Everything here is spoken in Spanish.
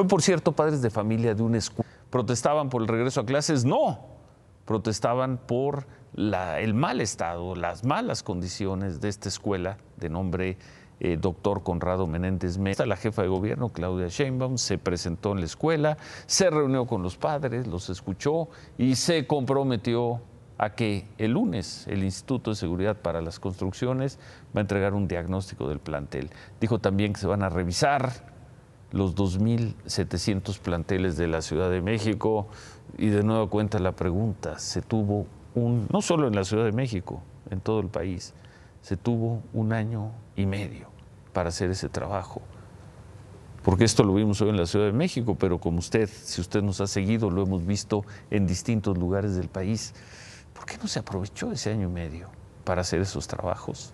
Hoy, por cierto, padres de familia de una escuela protestaban por el regreso a clases, no, protestaban por el mal estado, las malas condiciones de esta escuela de nombre eh, doctor Conrado Menéndez Mesa. La jefa de gobierno, Claudia Sheinbaum, se presentó en la escuela, se reunió con los padres, los escuchó y se comprometió a que el lunes el Instituto de Seguridad para las Construcciones va a entregar un diagnóstico del plantel. Dijo también que se van a revisar los 2.700 planteles de la Ciudad de México. Y de nuevo cuenta la pregunta, se tuvo un, no solo en la Ciudad de México, en todo el país, se tuvo un año y medio para hacer ese trabajo. Porque esto lo vimos hoy en la Ciudad de México, pero como usted, si usted nos ha seguido, lo hemos visto en distintos lugares del país. ¿Por qué no se aprovechó ese año y medio para hacer esos trabajos?